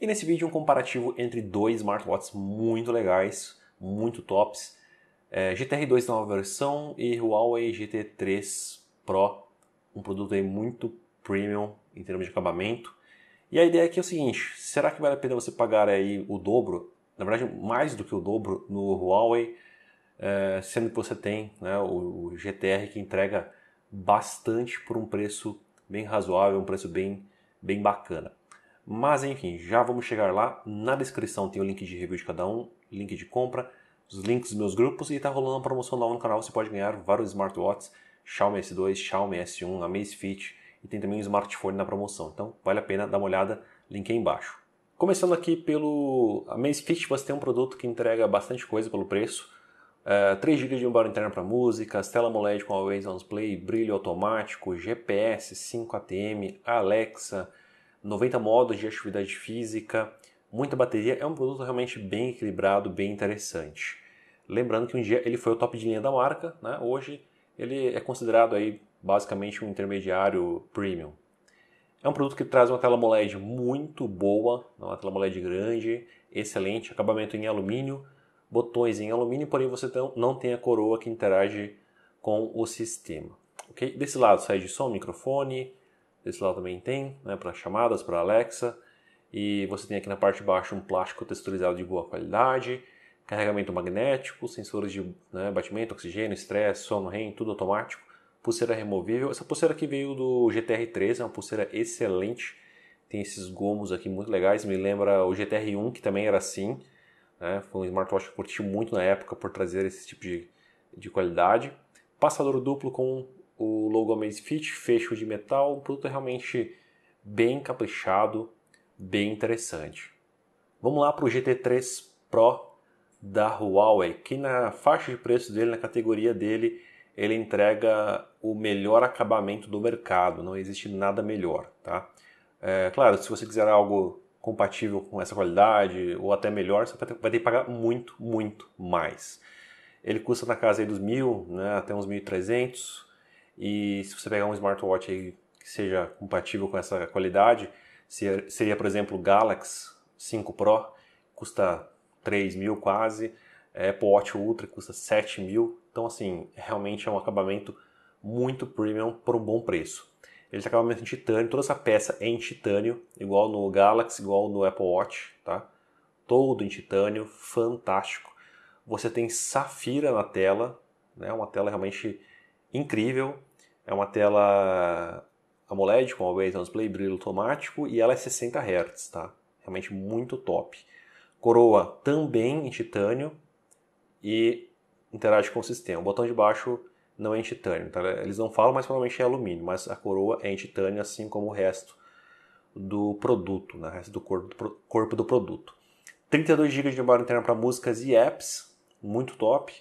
E nesse vídeo um comparativo entre dois smartwatches muito legais, muito tops. É, GTR 2 nova versão e Huawei GT3 Pro, um produto aí muito premium em termos de acabamento. E a ideia aqui é o seguinte, será que vale a pena você pagar aí o dobro, na verdade mais do que o dobro no Huawei, é, sendo que você tem né, o, o GTR que entrega bastante por um preço bem razoável, um preço bem, bem bacana. Mas enfim, já vamos chegar lá. Na descrição tem o link de review de cada um, link de compra, os links dos meus grupos e está rolando uma promoção lá no canal. Você pode ganhar vários smartwatches, Xiaomi S2, Xiaomi S1, Amazfit e tem também um smartphone na promoção. Então vale a pena dar uma olhada, link aí embaixo. Começando aqui pelo Amazfit, você tem um produto que entrega bastante coisa pelo preço. Uh, 3 GB de memória interna para músicas, tela AMOLED com Always On Play, brilho automático, GPS, 5 ATM, Alexa, 90 modos de atividade física, muita bateria. É um produto realmente bem equilibrado, bem interessante. Lembrando que um dia ele foi o top de linha da marca, né? hoje ele é considerado aí basicamente um intermediário premium. É um produto que traz uma tela AMOLED muito boa, né? uma tela AMOLED grande, excelente, acabamento em alumínio, botões em alumínio, porém você não tem a coroa que interage com o sistema. Okay? Desse lado sai de som, microfone, esse lado também tem, né, para chamadas, para Alexa. E você tem aqui na parte de baixo um plástico texturizado de boa qualidade, carregamento magnético, sensores de né, batimento, oxigênio, estresse, sono, REM, tudo automático, pulseira removível. Essa pulseira aqui veio do GTR3, é uma pulseira excelente. Tem esses gomos aqui muito legais, me lembra o GTR1, que também era assim. Né? Foi um smartwatch que eu curti muito na época por trazer esse tipo de, de qualidade. Passador duplo com o logo Amazfit, fecho de metal, um produto realmente bem caprichado, bem interessante. Vamos lá para o GT3 Pro da Huawei, que na faixa de preço dele, na categoria dele, ele entrega o melhor acabamento do mercado, não existe nada melhor, tá? É, claro, se você quiser algo compatível com essa qualidade ou até melhor, você vai ter, vai ter que pagar muito, muito mais. Ele custa na casa dos mil, né, até uns 1.300, e se você pegar um smartwatch aí que seja compatível com essa qualidade, seria, por exemplo, o Galaxy 5 Pro, custa 3 mil quase, é, Apple Watch Ultra custa 7 mil, então assim, realmente é um acabamento muito premium por um bom preço. Ele está acabamento em titânio, toda essa peça é em titânio, igual no Galaxy, igual no Apple Watch, tá? Todo em titânio, fantástico. Você tem safira na tela, né? Uma tela realmente incrível, é uma tela AMOLED com always on display, brilho automático e ela é 60 Hz, tá? Realmente muito top. Coroa também em titânio e interage com o sistema. O botão de baixo não é em titânio, tá? eles não falam, mas provavelmente é alumínio, mas a coroa é em titânio, assim como o resto do produto, né? o resto do corpo, corpo do produto. 32 GB de memória interna para músicas e apps, muito top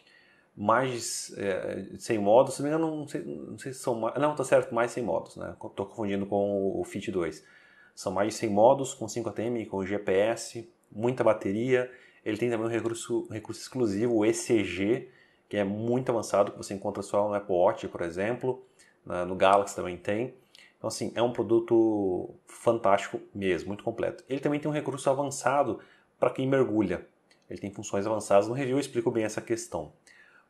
mais é, 100 modos, se não me engano, não sei, não sei se são mais, não, tá certo, mais 100 modos, né? Tô confundindo com o Fit 2. São mais de 100 modos, com 5 ATM, com GPS, muita bateria. Ele tem também um recurso, um recurso exclusivo, o ECG, que é muito avançado, que você encontra só no Apple Watch, por exemplo, no Galaxy também tem. Então, assim, é um produto fantástico mesmo, muito completo. Ele também tem um recurso avançado para quem mergulha. Ele tem funções avançadas. No review eu explico bem essa questão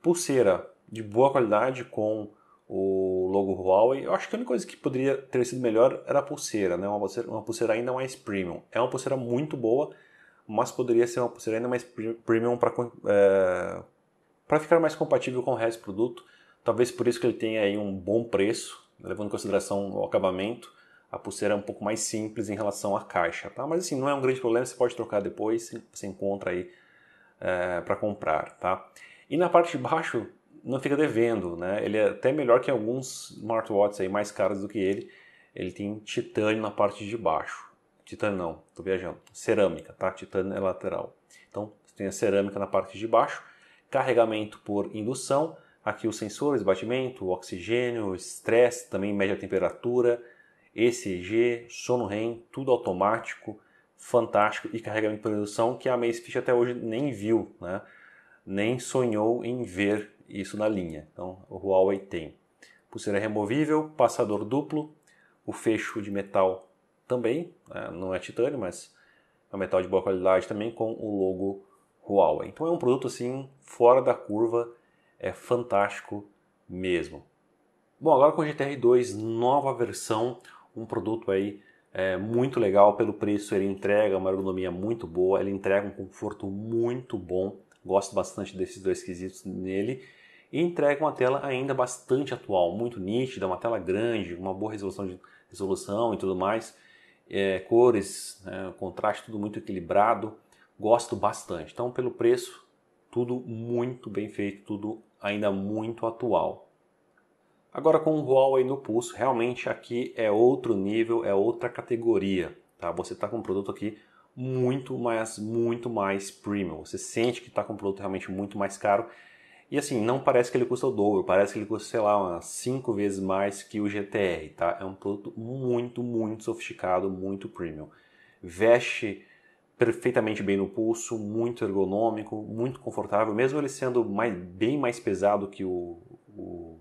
pulseira de boa qualidade com o logo Huawei. Eu acho que a única coisa que poderia ter sido melhor era a pulseira, né? Uma pulseira, uma pulseira ainda mais premium. É uma pulseira muito boa, mas poderia ser uma pulseira ainda mais premium para é, para ficar mais compatível com o resto do produto. Talvez por isso que ele tenha aí um bom preço, levando em consideração o acabamento. A pulseira é um pouco mais simples em relação à caixa, tá? Mas assim, não é um grande problema, você pode trocar depois, você encontra aí é, para comprar, tá? E na parte de baixo não fica devendo, né? Ele é até melhor que alguns smartwatches aí mais caros do que ele. Ele tem titânio na parte de baixo. Titânio não, tô viajando. Cerâmica, tá? Titânio é lateral. Então, tem a cerâmica na parte de baixo, carregamento por indução, aqui os sensores, batimento, oxigênio, estresse, também mede a temperatura, ECG, sono REM, tudo automático, fantástico e carregamento por indução que a Amazfit até hoje nem viu, né? nem sonhou em ver isso na linha. Então, o Huawei tem pulseira removível, passador duplo, o fecho de metal também, né, não é titânio, mas é um metal de boa qualidade também com o logo Huawei. Então é um produto assim fora da curva, é fantástico mesmo. Bom, agora com o GTR2, nova versão, um produto aí é, muito legal pelo preço, ele entrega uma ergonomia muito boa, ele entrega um conforto muito bom gosto bastante desses dois quesitos nele. E entrega uma tela ainda bastante atual, muito nítida, uma tela grande, uma boa resolução, de, resolução e tudo mais. É, cores, é, contraste, tudo muito equilibrado. Gosto bastante. Então, pelo preço, tudo muito bem feito, tudo ainda muito atual. Agora com o Huawei no pulso, realmente aqui é outro nível, é outra categoria. Tá? Você está com um produto aqui muito, mas muito mais premium. Você sente que está com um produto realmente muito mais caro. E assim, não parece que ele custa o dobro, parece que ele custa, sei lá, umas 5 vezes mais que o GTR, tá? É um produto muito, muito sofisticado, muito premium. Veste perfeitamente bem no pulso, muito ergonômico, muito confortável, mesmo ele sendo mais, bem mais pesado que o, o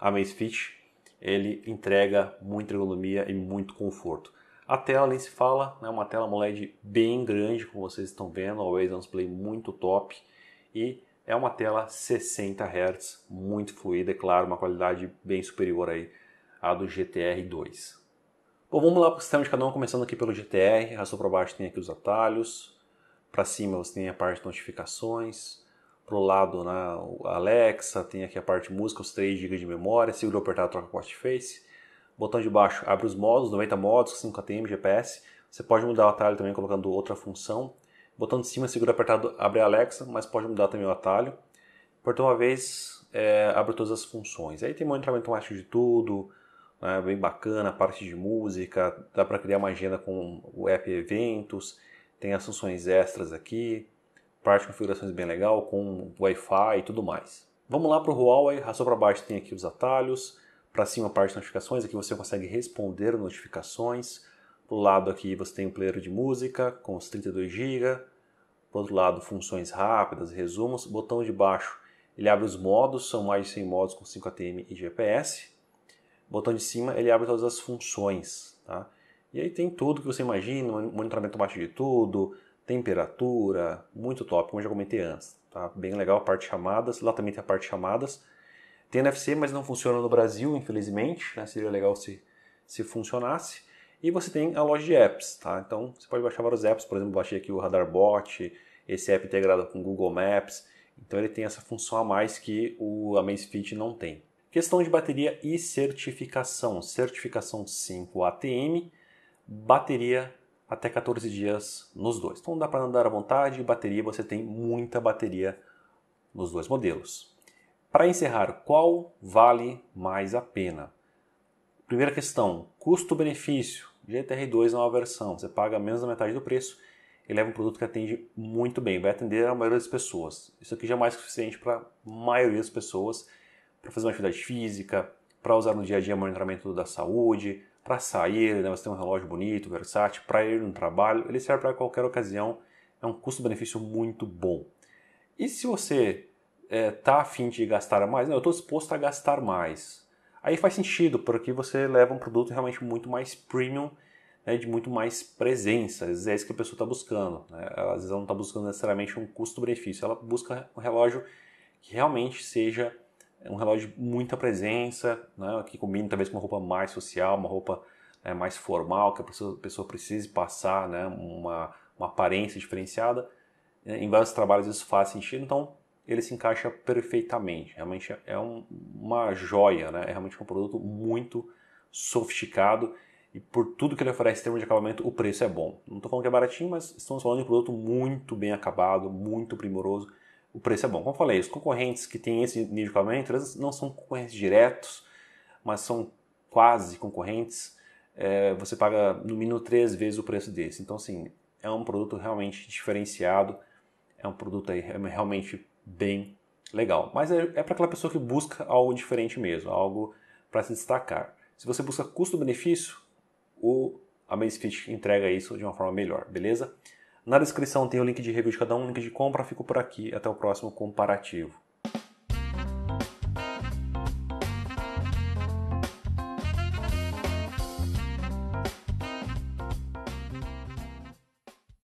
Amazfit, ele entrega muita ergonomia e muito conforto. A tela nem se fala, né? uma tela AMOLED bem grande, como vocês estão vendo, o Waze Display muito top e é uma tela 60 Hz, muito fluida, é claro, uma qualidade bem superior aí à do GTR 2. Bom, vamos lá para o sistema de canal, começando aqui pelo GTR, arrastou para baixo tem aqui os atalhos, para cima você tem a parte de notificações, pro lado na né, Alexa, tem aqui a parte música, os 3 GB de memória, segura apertar troca post face botão de baixo abre os modos, 90 modos, 5 ATM, GPS. Você pode mudar o atalho também colocando outra função. Botão de cima, segura apertado, abre Alexa, mas pode mudar também o atalho. Por uma vez, é, abre todas as funções. Aí tem monitoramento automático de tudo, né, bem bacana, parte de música, dá para criar uma agenda com o app Eventos, tem as funções extras aqui, parte de configurações bem legal, com Wi-Fi e tudo mais. Vamos lá para o Huawei, arrastou para baixo tem aqui os atalhos, para cima, a parte de notificações, aqui você consegue responder notificações. Do lado aqui você tem o um player de música com os 32 GB. Do outro lado, funções rápidas, resumos. Botão de baixo, ele abre os modos, são mais de 100 modos com 5 ATM e GPS. Botão de cima, ele abre todas as funções. Tá? E aí tem tudo que você imagina, monitoramento baixo de tudo, temperatura, muito top, como eu já comentei antes. Tá? Bem legal a parte de chamadas, lá também tem a parte de chamadas, tem NFC, mas não funciona no Brasil, infelizmente. Né? Seria legal se, se funcionasse. E você tem a loja de apps, tá? Então você pode baixar vários apps, por exemplo, baixei aqui o RadarBot, esse app integrado com Google Maps. Então ele tem essa função a mais que o Amazfit não tem. Questão de bateria e certificação. Certificação 5 ATM, bateria até 14 dias nos dois. Então dá para andar à vontade, bateria, você tem muita bateria nos dois modelos. Para encerrar, qual vale mais a pena? Primeira questão, custo-benefício. GTR2 é uma versão, você paga menos da metade do preço e leva um produto que atende muito bem, vai atender a maioria das pessoas. Isso aqui já é mais que suficiente para a maioria das pessoas, para fazer uma atividade física, para usar no dia a dia monitoramento da saúde, para sair, né? você tem um relógio bonito, versátil, para ir no trabalho, ele serve para qualquer ocasião, é um custo-benefício muito bom. E se você é, tá afim de gastar mais? Não, eu estou disposto a gastar mais. Aí faz sentido, porque você leva um produto realmente muito mais premium, né, de muito mais presença. Às vezes é isso que a pessoa está buscando. Né? Às vezes ela não está buscando necessariamente um custo-benefício, ela busca um relógio que realmente seja um relógio de muita presença, né, que combine talvez com uma roupa mais social, uma roupa né, mais formal, que a pessoa, a pessoa precise passar né, uma, uma aparência diferenciada. Em vários trabalhos isso faz sentido, então ele se encaixa perfeitamente. Realmente é um, uma joia, né? É realmente um produto muito sofisticado e por tudo que ele oferece em termos de acabamento, o preço é bom. Não estou falando que é baratinho, mas estamos falando de um produto muito bem acabado, muito primoroso. O preço é bom. Como eu falei, os concorrentes que têm esse nível de acabamento, eles não são concorrentes diretos, mas são quase concorrentes. É, você paga no mínimo três vezes o preço desse. Então, assim, é um produto realmente diferenciado, é um produto aí é realmente bem legal. Mas é, é para aquela pessoa que busca algo diferente mesmo, algo para se destacar. Se você busca custo-benefício, o Amazfit entrega isso de uma forma melhor, beleza? Na descrição tem o link de review de cada um, link de compra. Fico por aqui. Até o próximo comparativo.